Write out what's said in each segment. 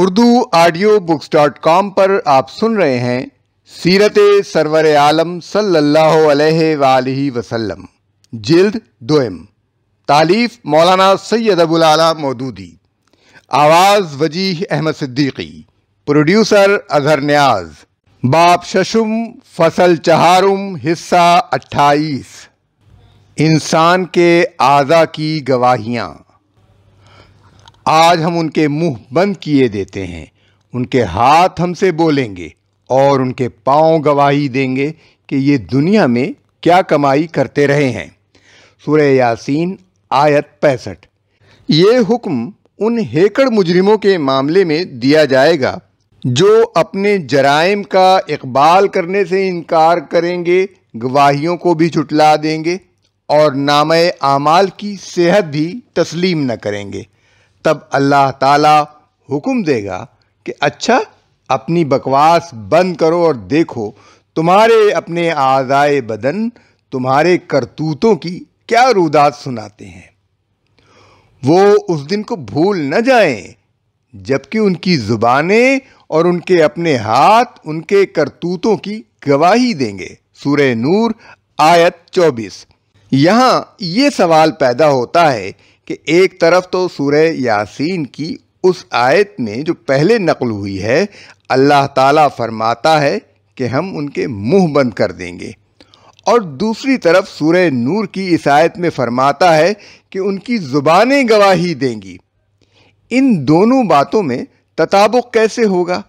Urdu audio books dot com पर आप सुन रहे हैं सीरत सरवर आलम सल्लल्लाहु वसल्लम जिल्द दोम तालीफ मौलाना सैयद अबुल आला मौदूदी आवाज़ वजीह अहमद सिद्दीकी प्रोड्यूसर अजहर न्याज बाप शशुम फसल चहारुम हिस्सा अट्ठाईस इंसान के आज़ा की गवाहियाँ आज हम उनके मुंह बंद किए देते हैं उनके हाथ हमसे बोलेंगे और उनके पांव गवाही देंगे कि ये दुनिया में क्या कमाई करते रहे हैं सूर्य यासीन आयत पैंसठ ये हुक्म उन हेकड़ मुजरिमों के मामले में दिया जाएगा जो अपने जराइम का इकबाल करने से इनकार करेंगे गवाहियों को भी छुटला देंगे और नाम आमाल की सेहत भी तस्लीम न करेंगे तब अल्लाह ताला हुक्म देगा कि अच्छा अपनी बकवास बंद करो और देखो तुम्हारे अपने आज़ाए बदन तुम्हारे करतूतों की क्या रुदात सुनाते हैं वो उस दिन को भूल न जाएं जबकि उनकी ज़ुबानें और उनके अपने हाथ उनके करतूतों की गवाही देंगे सूर्य नूर आयत 24 यहाँ ये सवाल पैदा होता है कि एक तरफ तो सूर्य यासीन की उस आयत में जो पहले नकल हुई है अल्लाह ताला फरमाता है कि हम उनके मुंह बंद कर देंगे और दूसरी तरफ सूरह नूर की इस आयत में फरमाता है कि उनकी ज़ुबानें गवाही देंगी इन दोनों बातों में तताबुक कैसे होगा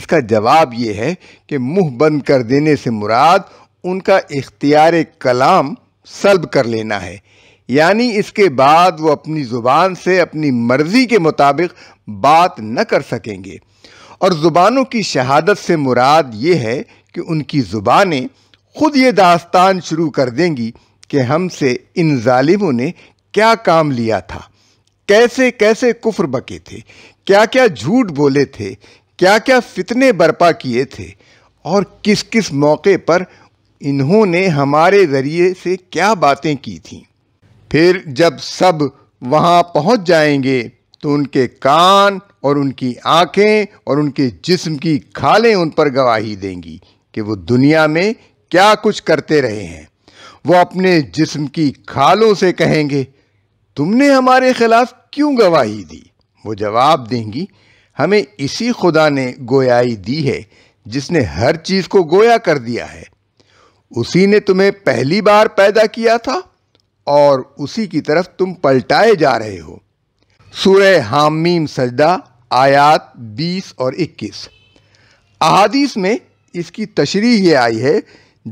इसका जवाब ये है कि मुंह बंद कर देने से मुराद उनका इख्तियार कलाम सलब कर लेना है यानी इसके बाद वो अपनी ज़ुबान से अपनी मर्ज़ी के मुताबिक बात न कर सकेंगे और ज़ुबानों की शहादत से मुराद ये है कि उनकी ज़ुबानें खुद ये दास्तान शुरू कर देंगी कि हमसे इन ालिमों ने क्या काम लिया था कैसे कैसे कुफ्र बके थे क्या क्या झूठ बोले थे क्या क्या फितने बर्पा किए थे और किस किस मौके पर इन्होंने हमारे ज़रिए से क्या बातें की थीं फिर जब सब वहाँ पहुँच जाएंगे तो उनके कान और उनकी आँखें और उनके जिस्म की खालें उन पर गवाही देंगी कि वो दुनिया में क्या कुछ करते रहे हैं वो अपने जिस्म की खालों से कहेंगे तुमने हमारे खिलाफ क्यों गवाही दी वो जवाब देंगी हमें इसी खुदा ने गोयाई दी है जिसने हर चीज़ को गोया कर दिया है उसी ने तुम्हें पहली बार पैदा किया था और उसी की तरफ तुम पलटाए जा रहे हो सूर्य हामीम सजदा आयात 20 और 21 अहादीस में इसकी तशरी ये आई है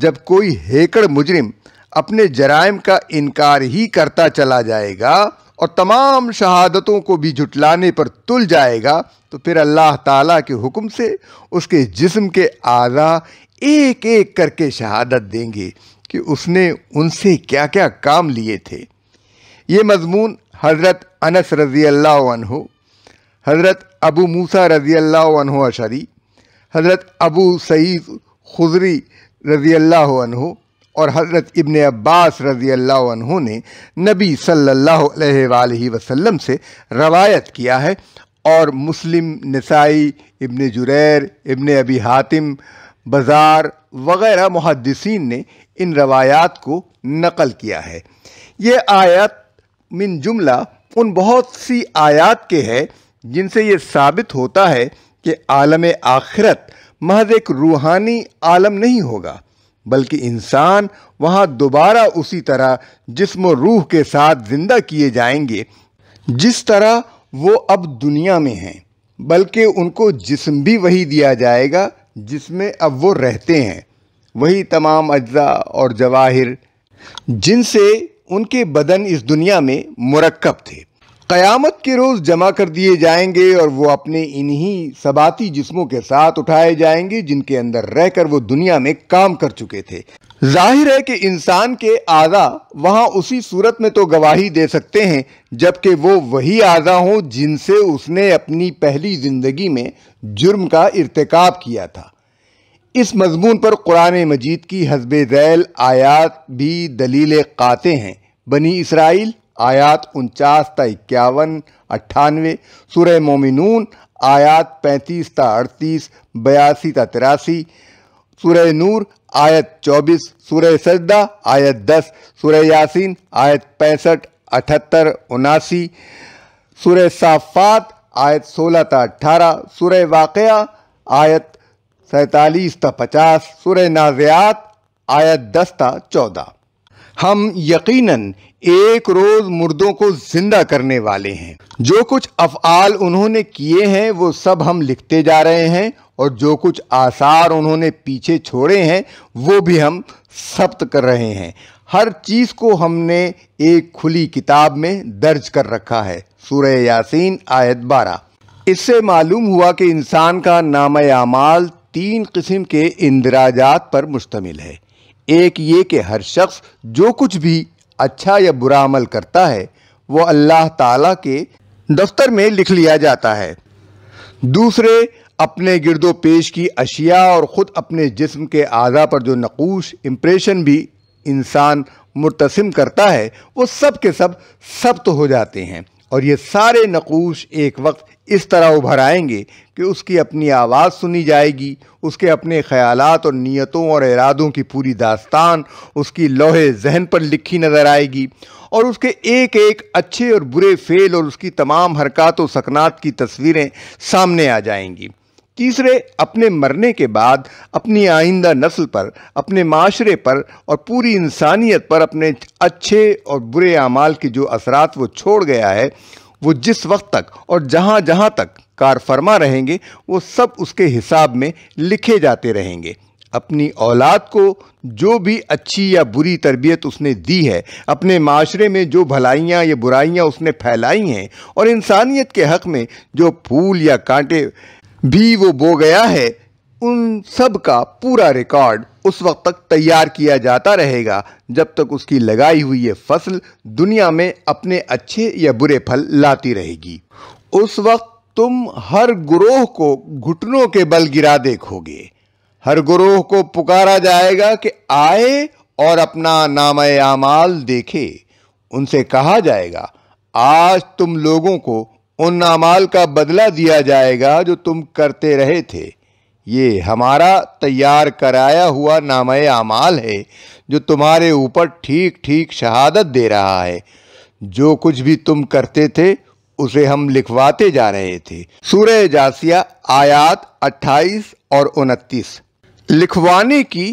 जब कोई हेकड़ मुजरिम अपने जराइम का इनकार ही करता चला जाएगा और तमाम शहादतों को भी जुटलाने पर तुल जाएगा तो फिर अल्लाह ताला के हुक्म से उसके जिस्म के आज़ा एक एक करके शहादत देंगे कि उसने उनसे क्या क्या काम लिए थे ये मजमून हज़रत अनस रज़ी अल्लाह हज़रत अबू मूसा रज़ी अल्लाह अशरी हज़रत अबू सईद खुजरी रज़ी अल्लाह और हज़रत इबन अब्बास रज़ी अल्लाह ने नबी सल्ला वसम से रवायत किया है और मुस्लिम नसाई इबन जुरैर इबन अबी हातिम बाज़ार वग़ैरह मुहदसिन ने इन रवायात को नकल किया है ये आयत मिन जुमला उन बहुत सी आयात के है जिनसे ये साबित होता है कि आलम आखिरत महज एक रूहानी आलम नहीं होगा बल्कि इंसान वहाँ दोबारा उसी तरह जिसम रूह के साथ ज़िंदा किए जाएंगे जिस तरह वो अब दुनिया में हैं बल्कि उनको जिस्म भी वही दिया जाएगा जिसमें अब वो रहते हैं वही तमाम अज्जा और जवाहिर जिनसे उनके बदन इस दुनिया में मरकब थे क़यामत के रोज़ जमा कर दिए जाएंगे और वो अपने इन्हीं सबाती जिस्मों के साथ उठाए जाएंगे जिनके अंदर रहकर वो दुनिया में काम कर चुके थे जाहिर है कि इंसान के आज़ा वहाँ उसी सूरत में तो गवाही दे सकते हैं जबकि वो वही आज़ा हों जिनसे उसने अपनी पहली ज़िंदगी में जुर्म का इरतकब किया था इस मजमून पर कुरान मजीद की हजब झैल आयात भी दलील काते हैं बनी इसराइल आयात उनचास ता इक्यावन अट्ठानवे सुरह मोमिनून आयात पैंतीस ता अड़तीस बयासी ता तिरासी सुरह नूर आयत चौबीस सुरह सजदा आयत दस सुरह यासीन आयत पैंसठ अठहत्तर उनासी सुरह साफ़ात आयत सोलह ता अट्ठारह सुरह वाक़ आयत सैतालीस ता पचास सुरह नाजियात आयत दस ता चौदह हम यकीनन एक रोज़ मुर्दों को ज़िंदा करने वाले हैं जो कुछ अफ़आल उन्होंने किए हैं वो सब हम लिखते जा रहे हैं और जो कुछ आसार उन्होंने पीछे छोड़े हैं वो भी हम सब्त कर रहे हैं हर चीज़ को हमने एक खुली किताब में दर्ज कर रखा है सूर्य यासीन आयत बारह इससे मालूम हुआ कि इंसान का नाम आमाल तीन किस्म के इंदराजात पर मुश्तमिल है एक ये कि हर शख्स जो कुछ भी अच्छा या बुरा अमल करता है वो अल्लाह ताला के दफ्तर में लिख लिया जाता है दूसरे अपने गिरदो पेश की अशिया और ख़ुद अपने जिस्म के आज़ा पर जो नकूश इम्प्रेशन भी इंसान मुतसम करता है वो सब के सब सब्त तो हो जाते हैं और ये सारे नक़ूश एक वक्त इस तरह उभर आएंगे कि उसकी अपनी आवाज़ सुनी जाएगी उसके अपने ख्यालात और नीयतों और इरादों की पूरी दास्तान उसकी लोहे जहन पर लिखी नज़र आएगी और उसके एक एक अच्छे और बुरे फ़ेल और उसकी तमाम हरकत व सकनात की तस्वीरें सामने आ जाएंगी तीसरे अपने मरने के बाद अपनी आइंदा नस्ल पर अपने माशरे पर और पूरी इंसानियत पर अपने अच्छे और बुरे अमाल के जो असरात वो छोड़ गया है वो जिस वक्त तक और जहाँ जहाँ तक कार फरमा रहेंगे वो सब उसके हिसाब में लिखे जाते रहेंगे अपनी औलाद को जो भी अच्छी या बुरी तरबियत उसने दी है अपने माशरे में जो भलाइयाँ या बुराइयाँ उसने फैलाई हैं और इंसानियत के हक़ में जो फूल या कांटे भी वो बो गया है उन सब का पूरा रिकॉर्ड उस वक्त तक तैयार किया जाता रहेगा जब तक उसकी लगाई हुई ये फसल दुनिया में अपने अच्छे या बुरे फल लाती रहेगी उस वक्त तुम हर ग्रोह को घुटनों के बल गिरा देखोगे हर ग्रोह को पुकारा जाएगा कि आए और अपना नाम आमाल देखे उनसे कहा जाएगा आज तुम लोगों को उन अमाल का बदला दिया जाएगा जो तुम करते रहे थे ये हमारा तैयार कराया हुआ नाम अमाल है जो तुम्हारे ऊपर ठीक ठीक शहादत दे रहा है जो कुछ भी तुम करते थे उसे हम लिखवाते जा रहे थे सूर्य जासिया आयात 28 और 29 लिखवाने की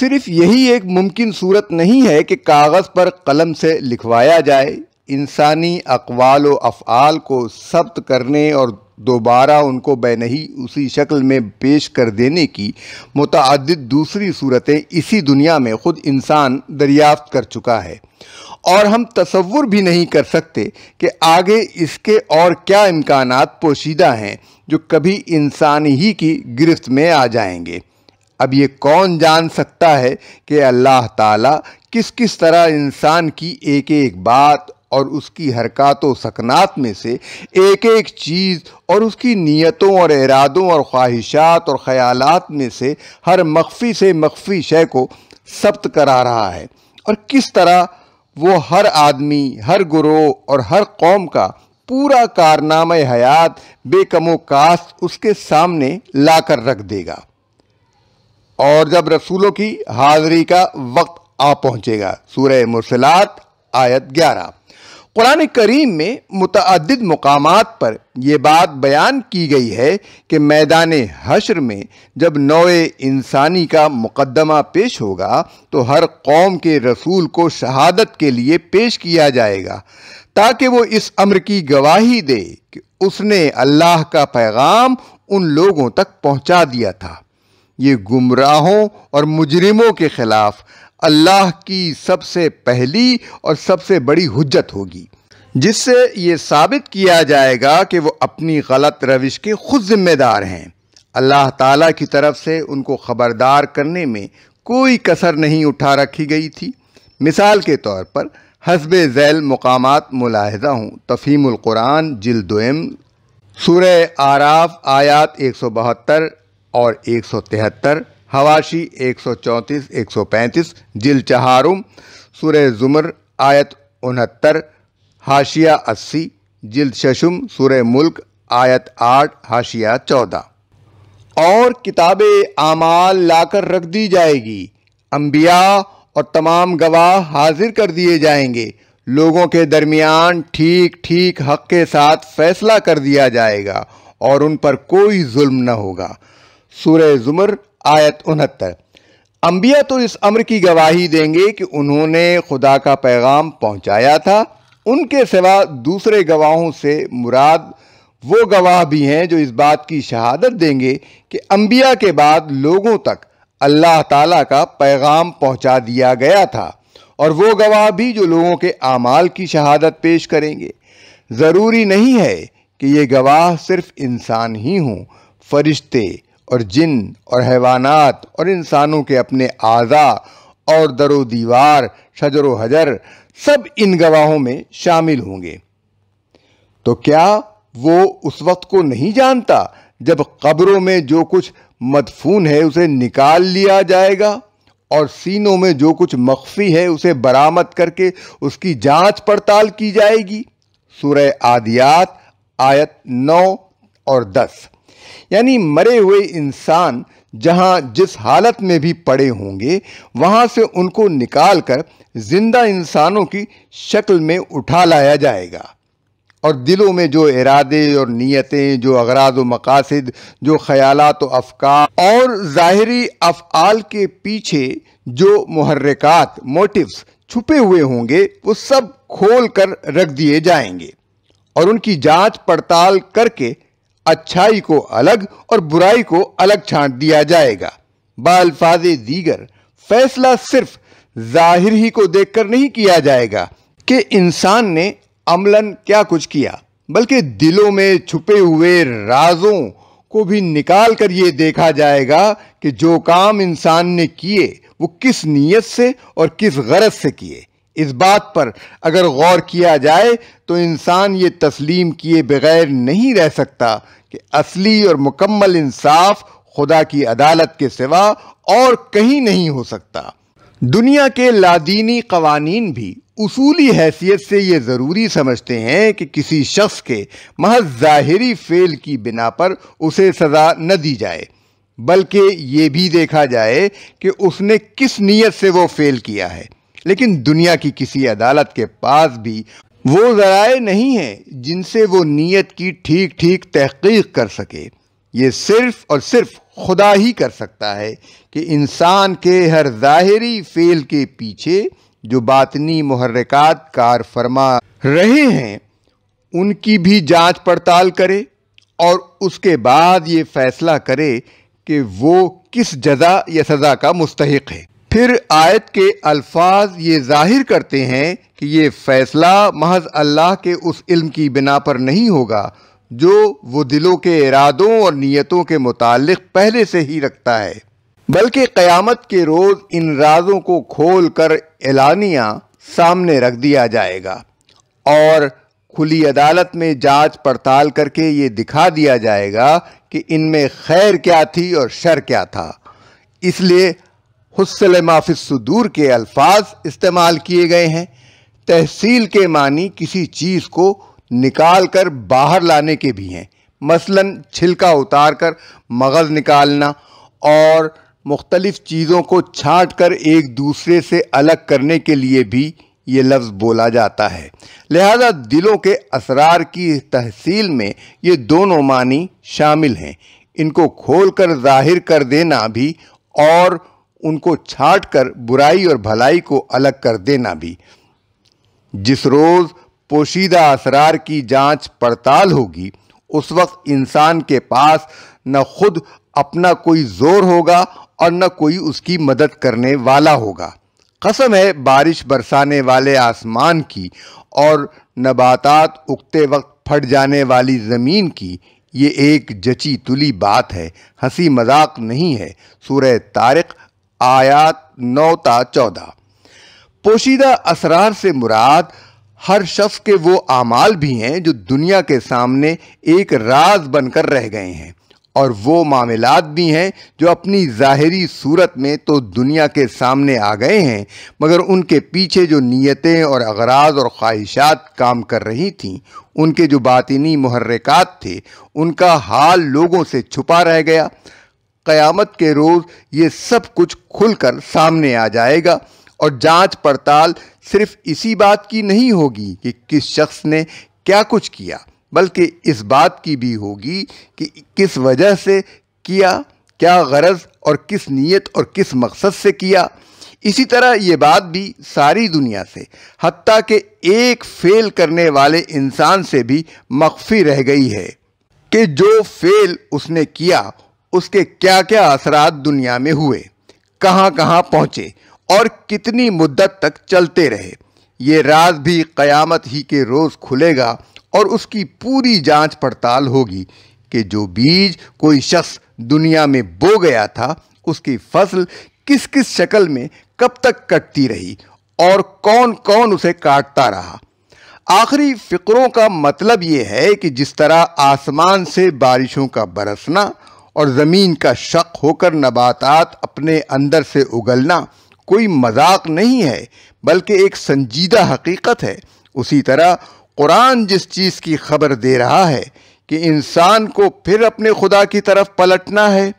सिर्फ यही एक मुमकिन सूरत नहीं है कि कागज़ पर कलम से लिखवाया जाए इंसानी अकवाल व अफ़ाल को सब्त करने और दोबारा उनको बेनही उसी शक्ल में पेश कर देने की मतद दूसरी सूरतें इसी दुनिया में ख़ुद इंसान दरियाफ्त कर चुका है और हम तस्वुर भी नहीं कर सकते कि आगे इसके और क्या इम्कान पोशीदा हैं जो कभी इंसान ही की गिरफ्त में आ जाएंगे अब ये कौन जान सकता है कि अल्लाह ताला किस किस तरह इंसान की एक एक बात और उसकी हरकत व सकनात में से एक एक चीज़ और उसकी नीयतों और इरादों और ख्वाहिशात और ख़यालात में से हर मख्फी से मख्फी शय को सब्त करा रहा है और किस तरह वो हर आदमी हर ग्रोह और हर कौम का पूरा कारनामा हयात बेकमो कास्त उसके सामने ला कर रख देगा और जब रसूलों की हाज़री का वक्त आ पहुँचेगा सूर्य मुरसलात आयत ग्यारह कुरान करीम में मुतद मकाम पर यह बात बयान की गई है कि मैदान हशर में जब नोए इंसानी का मुकदमा पेश होगा तो हर कौम के रसूल को शहादत के लिए पेश किया जाएगा ताकि वो इस अम्र की गवाही दे कि उसने अल्लाह का पैगाम उन लोगों तक पहुँचा दिया था ये गुमराहों और मुजरिमों के ख़िलाफ़ अल्लाह की सबसे पहली और सबसे बड़ी हुज्जत होगी जिससे ये साबित किया जाएगा कि वो अपनी गलत रविश के खुद ज़िम्मेदार हैं अल्लाह ताला की तरफ से उनको ख़बरदार करने में कोई कसर नहीं उठा रखी गई थी मिसाल के तौर पर हसब झैल मकाम मुलाहजा हूँ तफ़ीमकुरान जिलदम सूर आराफ आयात एक सौ बहत्तर और एक सौ तिहत्तर हवाशी 134, 135, जिल चहारुम सुर जुमर आयत उनहत्तर हाशिया 80, जिल शशुम सुर मुल्क आयत 8, हाशिया 14 और किताब आमाल लाकर रख दी जाएगी अम्बिया और तमाम गवाह हाजिर कर दिए जाएंगे लोगों के दरमियान ठीक ठीक हक के साथ फैसला कर दिया जाएगा और उन पर कोई जुल्म न होगा सूर्य जुमर आयत उनहत्तर अम्बिया तो इस अम्र की गवाही देंगे कि उन्होंने खुदा का पैगाम पहुंचाया था उनके सिवा दूसरे गवाहों से मुराद वो गवाह भी हैं जो इस बात की शहादत देंगे कि अम्बिया के बाद लोगों तक अल्लाह ताला का पैगाम पहुंचा दिया गया था और वो गवाह भी जो लोगों के आमाल की शहादत पेश करेंगे ज़रूरी नहीं है कि ये गवाह सिर्फ इंसान ही हों फरिश्ते और जिन और हैवानात और इंसानों के अपने आज़ा और दरो दीवार शजर हजर सब इन गवाहों में शामिल होंगे तो क्या वो उस वक्त को नहीं जानता जब कब्रों में जो कुछ मदफून है उसे निकाल लिया जाएगा और सीनों में जो कुछ मख्फी है उसे बरामद करके उसकी जांच पड़ताल की जाएगी सुरह आदियात आयत नौ और दस यानी मरे हुए इंसान जहाँ जिस हालत में भी पड़े होंगे वहाँ से उनको निकालकर ज़िंदा इंसानों की शक्ल में उठा लाया जाएगा और दिलों में जो इरादे और नीयतें जो अगराज व मकासद जो ख्यालात व अफकार और ज़ाहरी अफ़ाल के पीछे जो महरक़ात मोटिव्स छुपे हुए होंगे वो सब खोल कर रख दिए जाएंगे और उनकी जांच पड़ताल करके अच्छाई को अलग और बुराई को अलग छांट दिया जाएगा बालफाज दीगर फैसला सिर्फ जाहिर ही को देखकर नहीं किया जाएगा कि इंसान ने अमलन क्या कुछ किया बल्कि दिलों में छुपे हुए राजों को भी निकाल कर ये देखा जाएगा कि जो काम इंसान ने किए वो किस नीयत से और किस गरज से किए इस बात पर अगर गौर किया जाए तो इंसान ये तस्लीम किए बगैर नहीं रह सकता कि असली और मुकम्मल इंसाफ खुदा की अदालत के सिवा और कहीं नहीं हो सकता दुनिया के लादीनी कवानीन भी उसूली हैसियत से ये ज़रूरी समझते हैं कि किसी शख्स के महज ज़ाहरी फेल की बिना पर उसे सज़ा न दी जाए बल्कि ये भी देखा जाए कि उसने किस नीयत से वो फ़ेल किया है लेकिन दुनिया की किसी अदालत के पास भी वो ज़राए नहीं हैं जिनसे वो नीयत की ठीक ठीक तहकीक कर सके ये सिर्फ़ और सिर्फ खुदा ही कर सकता है कि इंसान के हर ज़ाहरी फ़ेल के पीछे जो बातनी महरक़ात कार फरमा रहे हैं उनकी भी जांच पड़ताल करे और उसके बाद ये फ़ैसला करे कि वो किस जजा या सज़ा का मुस्तक है फिर आयत के अल्फाज ये जाहिर करते हैं कि ये फ़ैसला महज अल्लाह के उस इल्म की बिना पर नहीं होगा जो वो दिलों के इरादों और नीयतों के मुतालिक पहले से ही रखता है बल्कि क़यामत के रोज़ इन राजों को खोल कर एलानिया सामने रख दिया जाएगा और खुली अदालत में जांच पड़ताल करके ये दिखा दिया जाएगा कि इनमें खैर क्या थी और शर क्या था इसलिए हसल माफिसूर के अल्फाज इस्तेमाल किए गए हैं तहसील के मानी किसी चीज़ को निकाल कर बाहर लाने के भी हैं मसलन छिलका उतार कर मगज़ निकालना और मुख्तलिफ़ चीज़ों को छाँट कर एक दूसरे से अलग करने के लिए भी ये लफ्ज़ बोला जाता है लिहाजा दिलों के असरार की तहसील में ये दोनों मानी शामिल हैं इनको खोल कर ज़ाहिर कर देना भी और उनको छाट कर बुराई और भलाई को अलग कर देना भी जिस रोज़ पोशीदा असरार की जांच पड़ताल होगी उस वक्त इंसान के पास न खुद अपना कोई जोर होगा और न कोई उसकी मदद करने वाला होगा कसम है बारिश बरसाने वाले आसमान की और नबातात उगते वक्त फट जाने वाली ज़मीन की ये एक जची तुली बात है हंसी मजाक नहीं है सूर तारक आयात नौता चौदह पोशीदा असरार से मुराद हर शख्स के वो आमाल भी हैं जो दुनिया के सामने एक राज बनकर रह गए हैं और वो मामलात भी हैं जो अपनी ज़ाहरी सूरत में तो दुनिया के सामने आ गए हैं मगर उनके पीछे जो नीयतें और अगराज और ख्वाहिशात काम कर रही थीं उनके जो बातिनी मुहर्रिकात थे उनका हाल लोगों से छुपा रह गया क़यामत के रोज़ ये सब कुछ खुलकर सामने आ जाएगा और जांच पड़ताल सिर्फ इसी बात की नहीं होगी कि किस शख्स ने क्या कुछ किया बल्कि इस बात की भी होगी कि किस वजह से किया क्या गरज और किस नीयत और किस मकसद से किया इसी तरह ये बात भी सारी दुनिया से हती के एक फेल करने वाले इंसान से भी मख्फी रह गई है कि जो फेल उसने किया उसके क्या क्या असरात दुनिया में हुए कहाँ कहाँ पहुंचे और कितनी मुद्दत तक चलते रहे ये राज भी क़यामत ही के रोज़ खुलेगा और उसकी पूरी जांच पड़ताल होगी कि जो बीज कोई शख्स दुनिया में बो गया था उसकी फसल किस किस शक्ल में कब तक कटती रही और कौन कौन उसे काटता रहा आखिरी फ़िक्रों का मतलब ये है कि जिस तरह आसमान से बारिशों का बरसना और ज़मीन का शक होकर नबातात अपने अंदर से उगलना कोई मजाक नहीं है बल्कि एक संजीदा हकीकत है उसी तरह कुरान जिस चीज़ की खबर दे रहा है कि इंसान को फिर अपने खुदा की तरफ पलटना है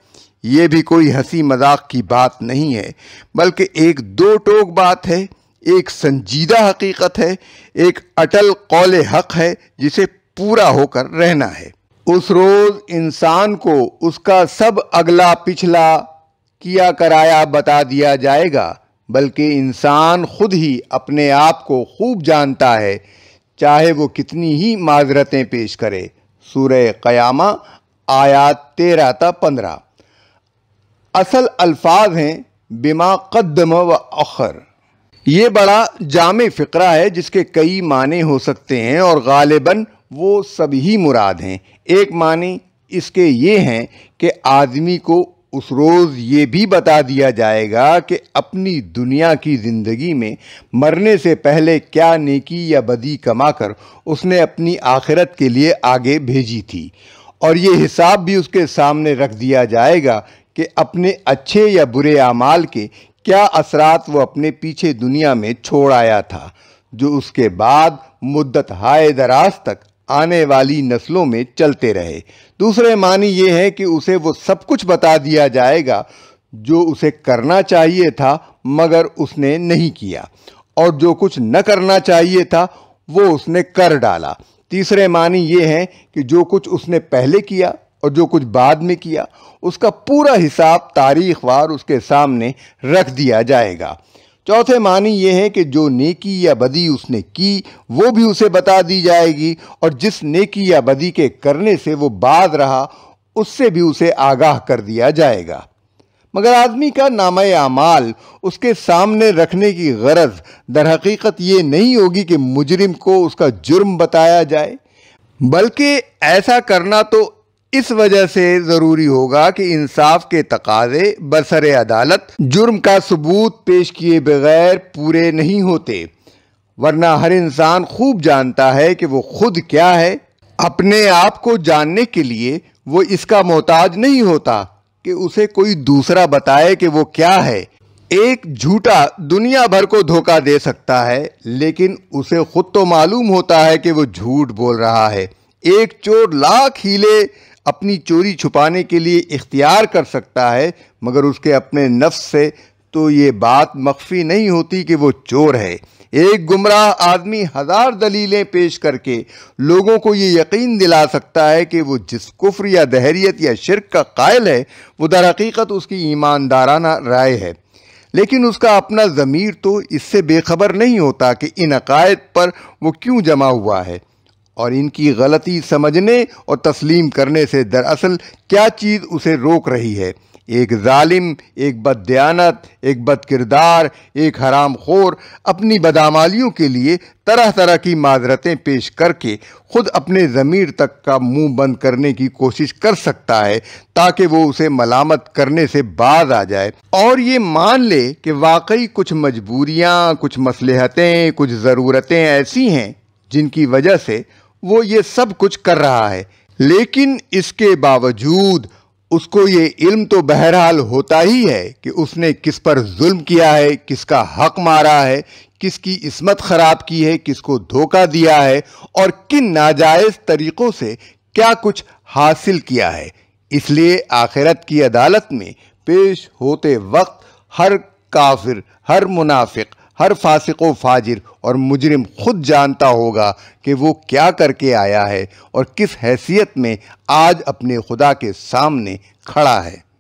ये भी कोई हंसी मजाक की बात नहीं है बल्कि एक दो टोक बात है एक संजीदा हकीकत है एक अटल कौल हक है जिसे पूरा होकर रहना है उस रोज़ इंसान को उसका सब अगला पिछला किया कराया बता दिया जाएगा बल्कि इंसान खुद ही अपने आप को खूब जानता है चाहे वो कितनी ही माजरतें पेश करे सूर क़्यामा आयात तेरह ता पंद्रह असल अल्फाज हैं बिमा कदम व अखर ये बड़ा जाम फ़िक्रा है जिसके कई माने हो सकते हैं और गालिबा वो सभी मुराद हैं एक मानी इसके ये हैं कि आदमी को उस रोज़ ये भी बता दिया जाएगा कि अपनी दुनिया की ज़िंदगी में मरने से पहले क्या नेकी या बदी कमाकर उसने अपनी आखिरत के लिए आगे भेजी थी और ये हिसाब भी उसके सामने रख दिया जाएगा कि अपने अच्छे या बुरे अमाल के क्या असरात वो अपने पीछे दुनिया में छोड़ आया था जो उसके बाद मुद्दत हाय दराज तक आने वाली नस्लों में चलते रहे दूसरे मानी ये है कि उसे वो सब कुछ बता दिया जाएगा जो उसे करना चाहिए था मगर उसने नहीं किया और जो कुछ न करना चाहिए था वो उसने कर डाला तीसरे मानी ये हैं कि जो कुछ उसने पहले किया और जो कुछ बाद में किया उसका पूरा हिसाब तारीख वार उसके सामने रख दिया जाएगा चौथे मानी ये है कि जो नेकी या बदी उसने की वो भी उसे बता दी जाएगी और जिस नेकी या बदी के करने से वो बाध रहा उससे भी उसे आगाह कर दिया जाएगा मगर आदमी का नाम अमाल उसके सामने रखने की गरज दर हकीकत ये नहीं होगी कि मुजरिम को उसका जुर्म बताया जाए बल्कि ऐसा करना तो इस वजह से ज़रूरी होगा कि इंसाफ के तकाजे बसर अदालत जुर्म का सबूत पेश किए बगैर पूरे नहीं होते वरना हर इंसान खूब जानता है कि वो खुद क्या है अपने आप को जानने के लिए वो इसका मोहताज नहीं होता कि उसे कोई दूसरा बताए कि वो क्या है एक झूठा दुनिया भर को धोखा दे सकता है लेकिन उसे खुद तो मालूम होता है कि वो झूठ बोल रहा है एक चोर लाख हीले अपनी चोरी छुपाने के लिए इख्तियार कर सकता है मगर उसके अपने नफ्स से तो ये बात मख्फी नहीं होती कि वो चोर है एक गुमराह आदमी हज़ार दलीलें पेश करके लोगों को ये यकीन दिला सकता है कि वो जिस कुफ्र या दहरियत या शिरक का कायल है वो दर हकीकत उसकी ईमानदाराना राय है लेकिन उसका अपना ज़मीर तो इससे बेखबर नहीं होता कि इन अकायद पर वो क्यों जमा हुआ है और इनकी गलती समझने और तस्लीम करने से दरअसल क्या चीज़ उसे रोक रही है एक ालिम एक बदयानत एक बद किरदार एक हराम खोर अपनी बदामालियों के लिए तरह तरह की माजरतें पेश करके ख़ुद अपने ज़मीर तक का मुंह बंद करने की कोशिश कर सकता है ताकि वो उसे मलामत करने से बाज आ जाए और ये मान ले कि वाकई कुछ मजबूरियाँ कुछ मसलहतें कुछ ज़रूरतें ऐसी हैं जिनकी वजह से वो ये सब कुछ कर रहा है लेकिन इसके बावजूद उसको ये इल्म तो बहरहाल होता ही है कि उसने किस पर जुल्म किया है किसका हक मारा है किसकी इसमत ख़राब की है किसको धोखा दिया है और किन नाजायज़ तरीक़ों से क्या कुछ हासिल किया है इसलिए आखिरत की अदालत में पेश होते वक्त हर काफिर हर मुनाफिक हर फासिक व फाजिर और मुजरिम खुद जानता होगा कि वो क्या करके आया है और किस हैसियत में आज अपने खुदा के सामने खड़ा है